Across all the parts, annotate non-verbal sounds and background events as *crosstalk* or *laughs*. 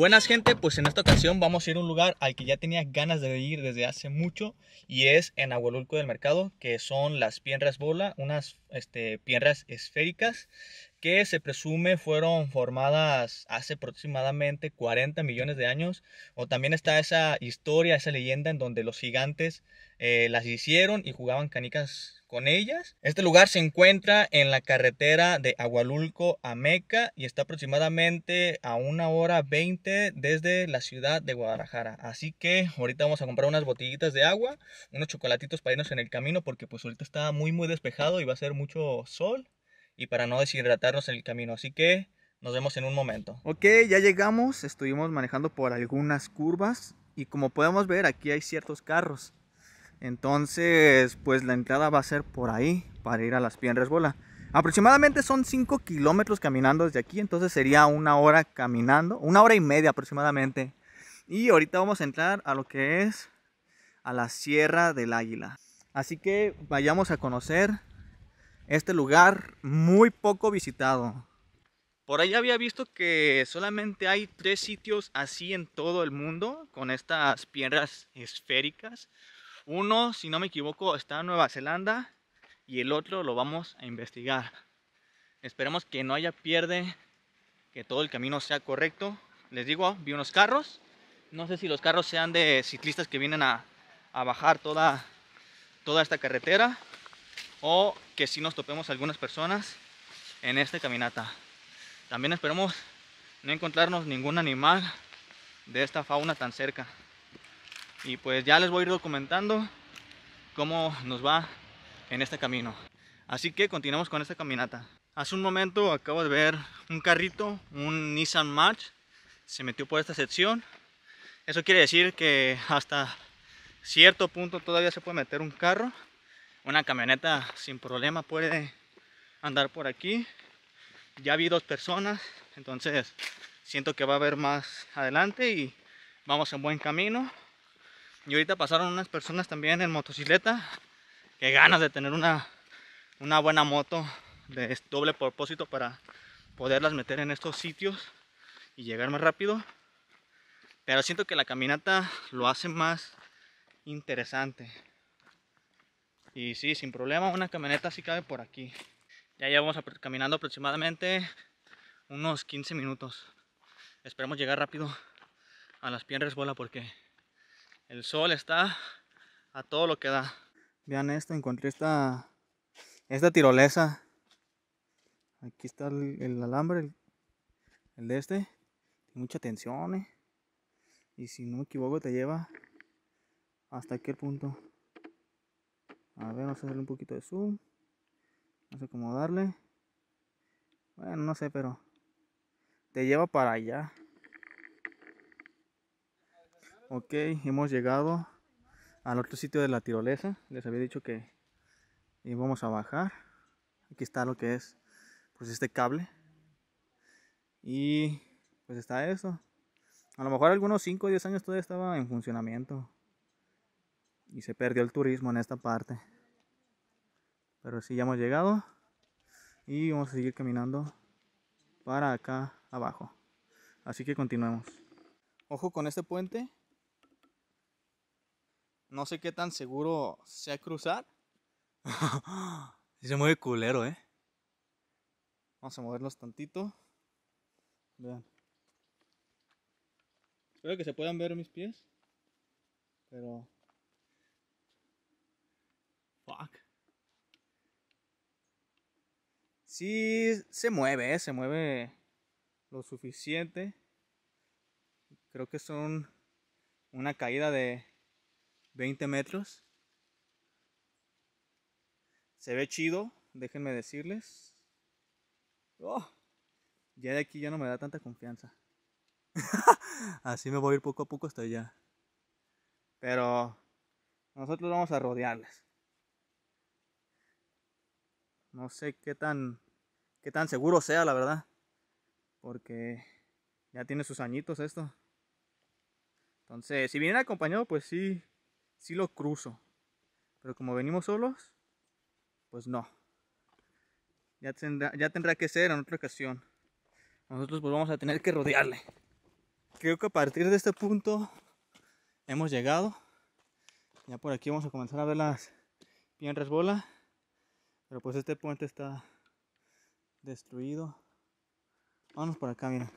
Buenas gente, pues en esta ocasión vamos a ir a un lugar al que ya tenía ganas de ir desde hace mucho y es en Agualulco del Mercado, que son las piedras bola, unas este, piedras esféricas que se presume fueron formadas hace aproximadamente 40 millones de años. O también está esa historia, esa leyenda en donde los gigantes eh, las hicieron y jugaban canicas con ellas. Este lugar se encuentra en la carretera de Agualulco a Meca y está aproximadamente a una hora 20 desde la ciudad de Guadalajara. Así que ahorita vamos a comprar unas botellitas de agua, unos chocolatitos para irnos en el camino porque pues ahorita está muy muy despejado y va a ser mucho sol y para no deshidratarnos en el camino. Así que nos vemos en un momento. Ok, ya llegamos, estuvimos manejando por algunas curvas y como podemos ver aquí hay ciertos carros. Entonces, pues la entrada va a ser por ahí para ir a las Piedras Bola. Aproximadamente son 5 kilómetros caminando desde aquí, entonces sería una hora caminando, una hora y media aproximadamente. Y ahorita vamos a entrar a lo que es a la Sierra del Águila. Así que vayamos a conocer este lugar muy poco visitado. Por ahí había visto que solamente hay tres sitios así en todo el mundo con estas piedras esféricas. Uno, si no me equivoco, está en Nueva Zelanda y el otro lo vamos a investigar. Esperemos que no haya pierde, que todo el camino sea correcto. Les digo, vi unos carros. No sé si los carros sean de ciclistas que vienen a, bajar toda, toda esta carretera o que si nos topemos algunas personas en esta caminata. También esperemos no encontrarnos ningún animal de esta fauna tan cerca y pues ya les voy a ir documentando cómo nos va en este camino. Así que continuamos con esta caminata. Hace un momento acabo de ver un carrito, un Nissan March, se metió por esta sección. Eso quiere decir que hasta cierto punto todavía se puede meter un carro. Una camioneta sin problema puede andar por aquí. Ya vi dos personas, entonces siento que va a haber más adelante y vamos en buen camino. Y ahorita pasaron unas personas también en motocicleta. que ganas de tener una, buena moto de doble propósito para poderlas meter en estos sitios y llegar más rápido. Pero siento que la caminata lo hace más interesante. Y sí, sin problema, una camioneta sí cabe por aquí. Ya llevamos caminando aproximadamente unos 15 minutos. Esperemos llegar rápido a las piernas bola porque el sol está a todo lo que da. Vean esto, encontré esta, esta tirolesa. Aquí está el, alambre, el, de este. mucha tensión. Eh. Y si no me equivoco te lleva hasta aquel punto. A ver, vamos a hacerle un poquito de zoom. Vamos a cómo darle. Bueno, no sé, pero te lleva para allá. Ok, hemos llegado al otro sitio de la tirolesa. Les había dicho que íbamos a bajar. Aquí está lo que es pues este cable. Y pues está eso. A lo mejor algunos 5 o 10 años todavía estaba en funcionamiento. Y se perdió el turismo en esta parte. Pero sí, ya hemos llegado. Y vamos a seguir caminando para acá abajo. Así que continuemos. Ojo con este puente no sé qué tan seguro sea cruzar. *laughs* se mueve culero, ¿eh? Vamos a moverlos tantito. Vean. Espero que se puedan ver mis pies. Pero... Fuck. Sí, se mueve, ¿eh? se mueve lo suficiente. Creo que son una caída de 20 metros. Se ve chido, déjenme decirles. Oh, ya de aquí ya no me da tanta confianza. *laughs* Así me voy a ir poco a poco hasta allá. Pero nosotros vamos a rodearles. No sé qué tan qué tan seguro sea, la verdad. Porque ya tiene sus añitos esto. Entonces, si viene acompañado, pues sí si lo cruzo. Pero como venimos solos, pues no. Ya tendrá, ya tendrá que ser en otra ocasión. Nosotros pues vamos a tener que rodearle. Creo que a partir de este punto hemos llegado. Ya por aquí vamos a comenzar a ver las piedras bola. Pero pues este puente está destruido. vamos por acá, miren.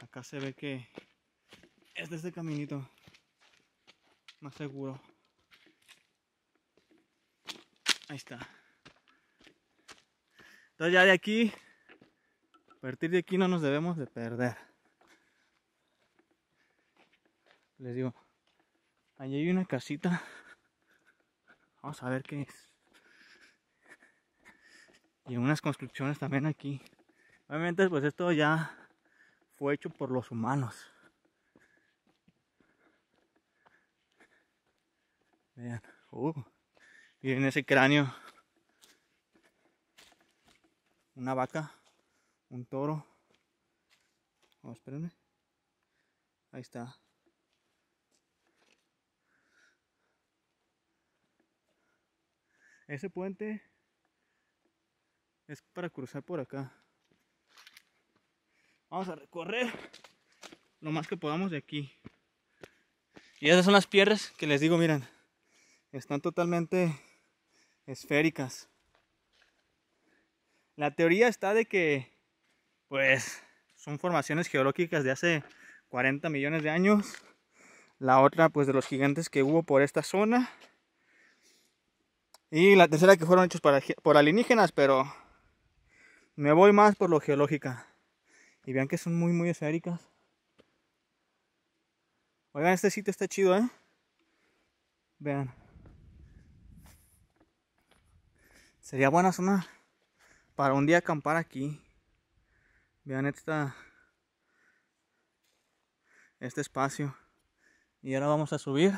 Acá se ve que es es este caminito más seguro. Ahí está. Entonces ya de aquí, a partir de aquí no nos debemos de perder. Les digo, allí hay una casita. Vamos a ver qué es. Y unas construcciones también aquí. Obviamente pues esto ya fue hecho por los humanos. Vean. Uh, miren ese cráneo. Una vaca. Un toro. Oh, espérenme. Ahí está. Ese puente es para cruzar por acá. Vamos a recorrer lo más que podamos de aquí. Y esas son las piedras que les digo, miren están totalmente esféricas. La teoría está de que, pues, son formaciones geológicas de hace 40 millones de años. La otra, pues, de los gigantes que hubo por esta zona. Y la tercera que fueron hechos por alienígenas, pero me voy más por lo geológica. Y vean que son muy, muy esféricas. Oigan, este sitio está chido, ¿eh? Vean. Sería buena zona para un día acampar aquí. Vean esta este espacio. Y ahora vamos a subir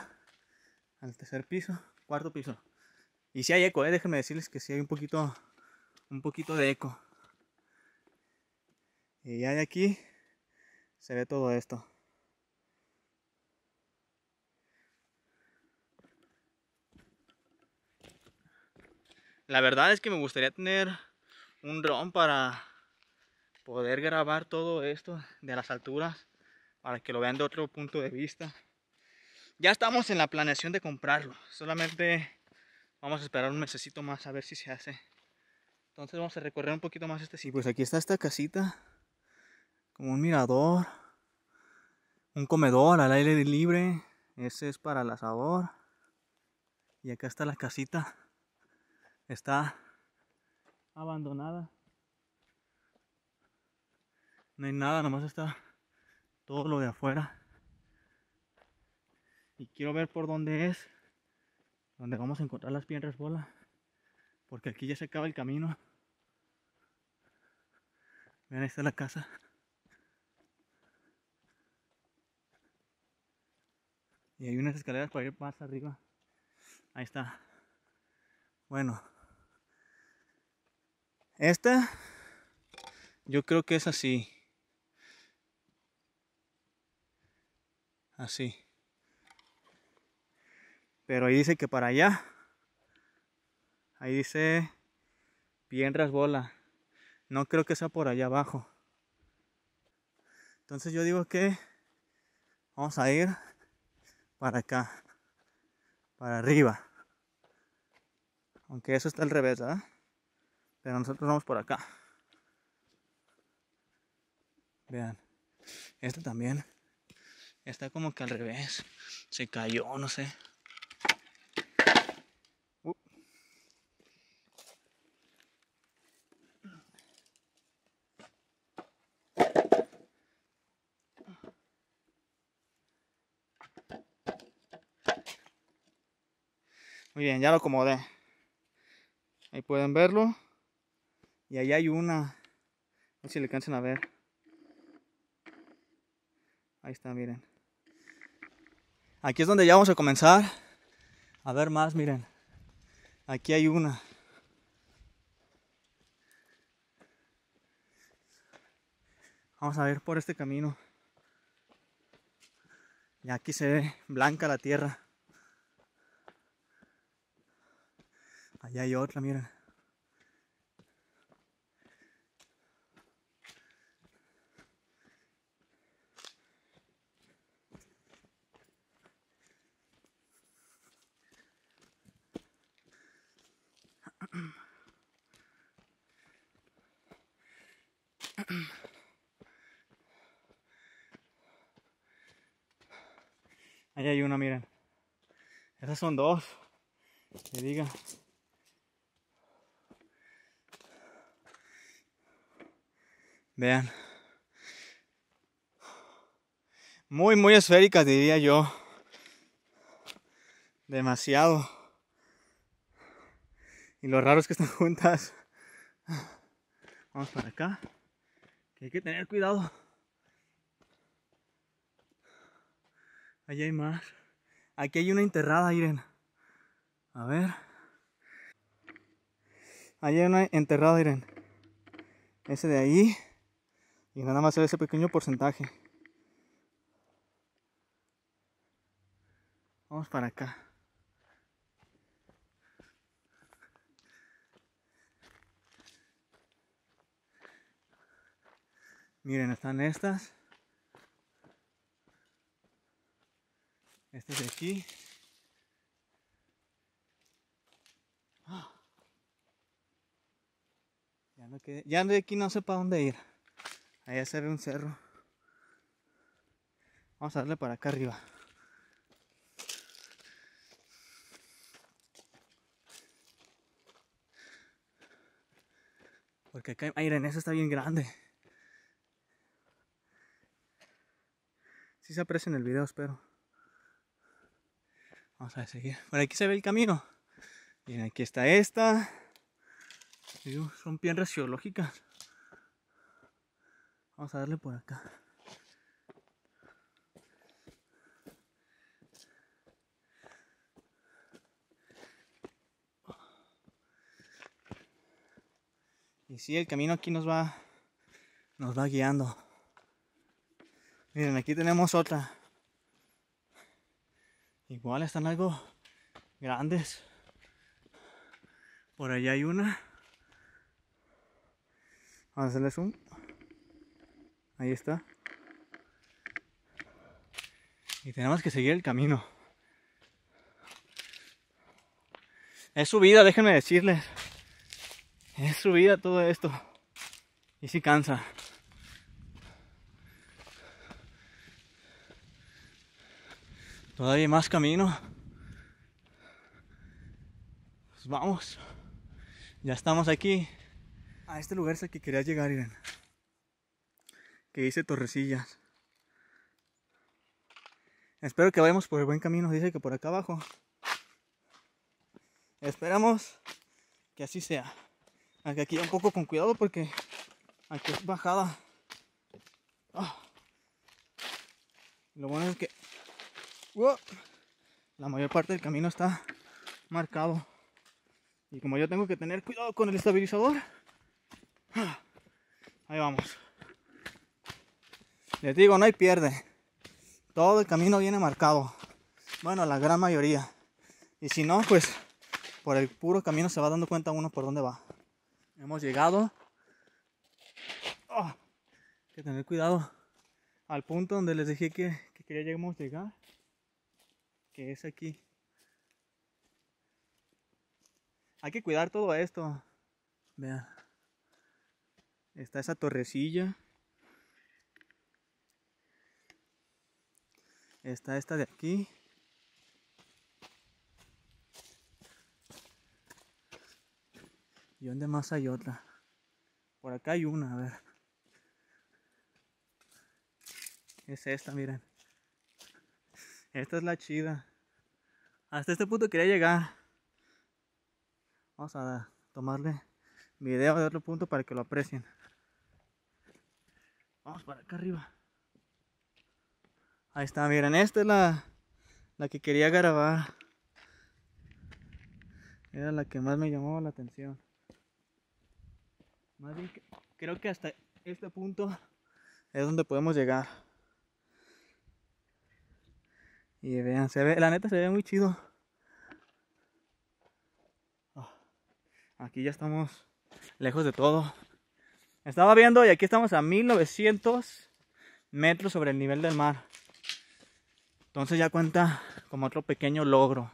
al tercer piso, cuarto piso. Y si hay eco, eh, déjenme decirles que si hay un poquito un poquito de eco. Y ya de aquí se ve todo esto. la verdad es que me gustaría tener un dron para poder grabar todo esto de las alturas para que lo vean de otro punto de vista. Ya estamos en la planeación de comprarlo. Solamente vamos a esperar un mesecito más a ver si se hace. Entonces vamos a recorrer un poquito más este sitio. Pues aquí está esta casita. Como un mirador. Un comedor al aire libre. Ese es para el asador. Y acá está la casita está abandonada. No hay nada, nomás está todo lo de afuera. Y quiero ver por dónde es, donde vamos a encontrar las piedras bola. Porque aquí ya se acaba el camino. Vean, ahí está la casa. Y hay unas escaleras para ir más arriba. Ahí está. Bueno. Esta, yo creo que es así. Así. Pero ahí dice que para allá. Ahí dice bien rasbola. No creo que sea por allá abajo. Entonces yo digo que vamos a ir para acá. Para arriba. Aunque eso está al revés, ¿verdad? Pero nosotros vamos por acá. Vean. Esta también. Está como que al revés. Se cayó, no sé. Uh. Muy bien, ya lo acomodé. Ahí pueden verlo. Y ahí hay una. No sé si le cansan a ver. Ahí está, miren. Aquí es donde ya vamos a comenzar a ver más, miren. Aquí hay una. Vamos a ver por este camino. Y aquí se ve blanca la tierra. Allá hay otra, miren. ahí hay una, miren. Esas son dos. Que diga. Vean. Muy, muy esféricas, diría yo. Demasiado. Y lo raro es que están *laughs* juntas. Vamos para acá que hay que tener cuidado. Allí hay más. Aquí hay una enterrada, Irene. A ver. Allí hay una enterrada, Irene. Ese de ahí. Y nada más se ese pequeño porcentaje. Vamos para acá. Miren, están estas. Estas de aquí. Ah. Ya, no de aquí no sé para dónde ir. Allá se ve un cerro. Vamos a darle para acá arriba. Porque acá, en eso está bien grande. Si se aprecia en el video, espero. Vamos a seguir. Por aquí se ve el camino. Bien, aquí está esta. Son piedras geológicas. Vamos a darle por acá. Y si el camino aquí nos va nos va guiando. Miren, aquí tenemos otra. Igual están algo grandes. Por allá hay una. Vamos a hacerles un, Ahí está. Y tenemos que seguir el camino. Es subida, déjenme decirles. Es subida todo esto. Y si cansa. Todavía más camino. Pues vamos. Ya estamos aquí. A este lugar es al que quería llegar, Irene. Que dice Torrecillas. Espero que vayamos por el buen camino. Dice que por acá abajo. Esperamos que así sea. Aunque aquí un poco con cuidado porque aquí es bajada. Ah. Lo bueno es que la mayor parte del camino está marcado. Y como yo tengo que tener cuidado con el estabilizador, ah, ahí vamos. Les digo, no hay pierde. Todo el camino viene marcado. Bueno, la gran mayoría. Y si no, pues por el puro camino se va dando cuenta uno por dónde va. Hemos llegado. Ah, hay que tener cuidado al punto donde les dije que, que queríamos llegar que es aquí. Hay que cuidar todo esto. Vean. Está esa torrecilla. Está esta de aquí. ¿Y dónde más hay otra? Por acá hay una, a ver. Es esta, miren. Esta es la chida. Hasta este punto quería llegar. Vamos a tomarle video de otro punto para que lo aprecien. Vamos para acá arriba. Ahí está, miren, esta es la, la que quería grabar. Era la que más me llamó la atención. creo que hasta este punto es donde podemos llegar. Y vean, se ve, la neta se ve muy chido. Ah, aquí ya estamos lejos de todo. Estaba viendo y aquí estamos a 1900 metros sobre el nivel del mar. Entonces ya cuenta como otro pequeño logro.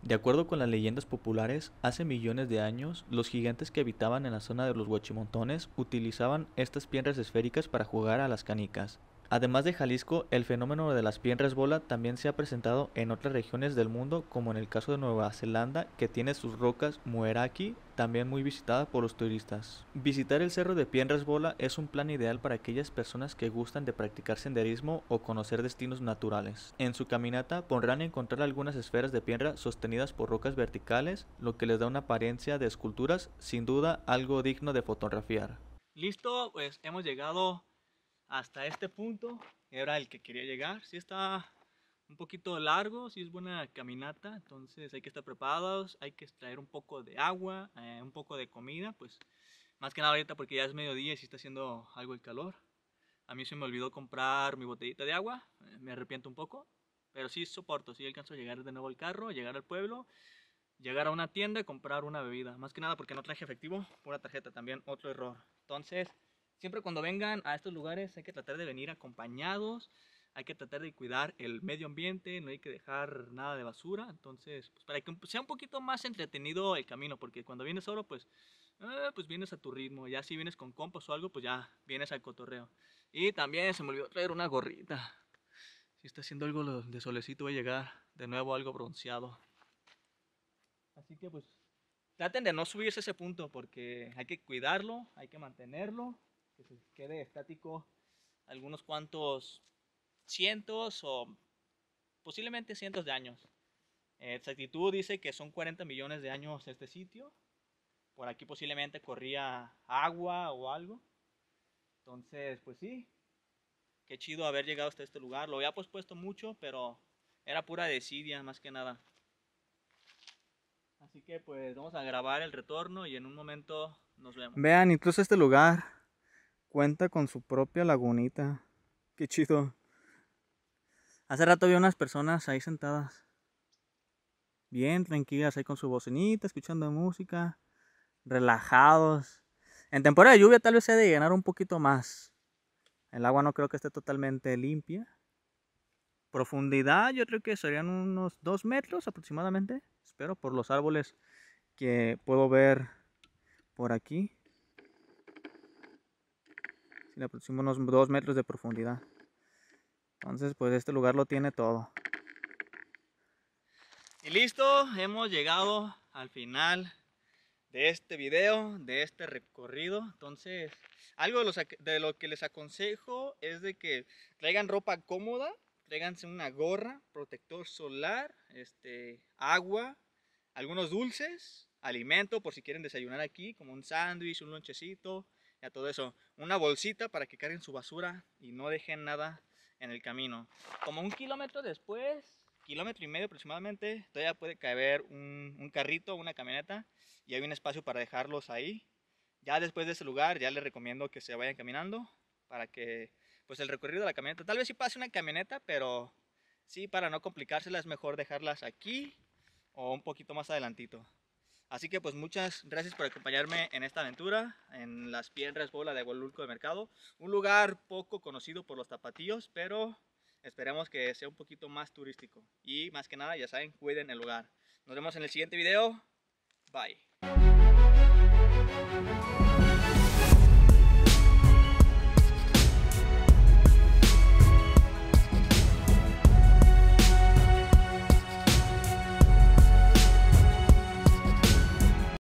De acuerdo con las leyendas populares, hace millones de años, los gigantes que habitaban en la zona de los Huachimontones utilizaban estas piedras esféricas para jugar a las canicas. Además de Jalisco, el fenómeno de las piedras bola también se ha presentado en otras regiones del mundo, como en el caso de Nueva Zelanda, que tiene sus rocas Mueraki, también muy visitadas por los turistas. Visitar el cerro de Piedras Bola es un plan ideal para aquellas personas que gustan de practicar senderismo o conocer destinos naturales. En su caminata podrán encontrar algunas esferas de piedra sostenidas por rocas verticales, lo que les da una apariencia de esculturas, sin duda algo digno de fotografiar. Listo, pues hemos llegado hasta este punto era el que quería llegar. Si está un poquito largo, si es buena caminata, entonces hay que estar preparados, hay que extraer un poco de agua, eh, un poco de comida, pues más que nada ahorita porque ya es mediodía y si está haciendo algo el calor. A mí se me olvidó comprar mi botellita de agua, eh, me arrepiento un poco, pero sí soporto, sí alcanzo a llegar de nuevo al carro, llegar al pueblo, llegar a una tienda y comprar una bebida. Más que nada porque no traje efectivo, pura tarjeta también, otro error. Entonces, Siempre cuando vengan a estos lugares hay que tratar de venir acompañados, hay que tratar de cuidar el medio ambiente, no hay que dejar nada de basura, entonces pues, para que sea un poquito más entretenido el camino, porque cuando vienes solo pues, eh, pues vienes a tu ritmo, ya si vienes con compas o algo pues ya vienes al cotorreo. Y también se me olvidó traer una gorrita, si está haciendo algo de solecito voy a llegar de nuevo algo bronceado. Así que pues traten de no subirse a ese punto porque hay que cuidarlo, hay que mantenerlo que se quede estático algunos cuantos cientos o posiblemente cientos de años. Exactitud dice que son 40 millones de años este sitio. Por aquí posiblemente corría agua o algo. Entonces, pues sí. Qué chido haber llegado hasta este lugar. Lo había pospuesto mucho, pero era pura desidia más que nada. Así que pues vamos a grabar el retorno y en un momento nos vemos. Vean, incluso este lugar Cuenta con su propia lagunita. Qué chido. Hace rato vi unas personas ahí sentadas. Bien tranquilas, ahí con su bocinita, escuchando música. Relajados. En temporada de lluvia tal vez se de llenar un poquito más. El agua no creo que esté totalmente limpia. Profundidad, yo creo que serían unos 2 metros aproximadamente. Espero por los árboles que puedo ver por aquí y aproximadamente unos 2 metros de profundidad. Entonces, pues este lugar lo tiene todo. Y listo, hemos llegado al final de este video, de este recorrido. Entonces, algo de, de lo que les aconsejo es de que traigan ropa cómoda, tráiganse una gorra, protector solar, este, agua, algunos dulces, alimento por si quieren desayunar aquí, como un sándwich, un lonchecito, ya todo eso una bolsita para que carguen su basura y no dejen nada en el camino. Como un kilómetro después, kilómetro y medio aproximadamente, todavía puede caber un, carrito, una camioneta y hay un espacio para dejarlos ahí. Ya después de ese lugar, ya les recomiendo que se vayan caminando para que pues el recorrido de la camioneta, tal vez si pase una camioneta, pero sí, para no complicárselas, es mejor dejarlas aquí o un poquito más adelantito. Así que pues muchas gracias por acompañarme en esta aventura en las piedras bola de Hualulco de Mercado, un lugar poco conocido por los tapatíos, pero esperemos que sea un poquito más turístico. Y más que nada, ya saben, cuiden el lugar. Nos vemos en el siguiente video. Bye.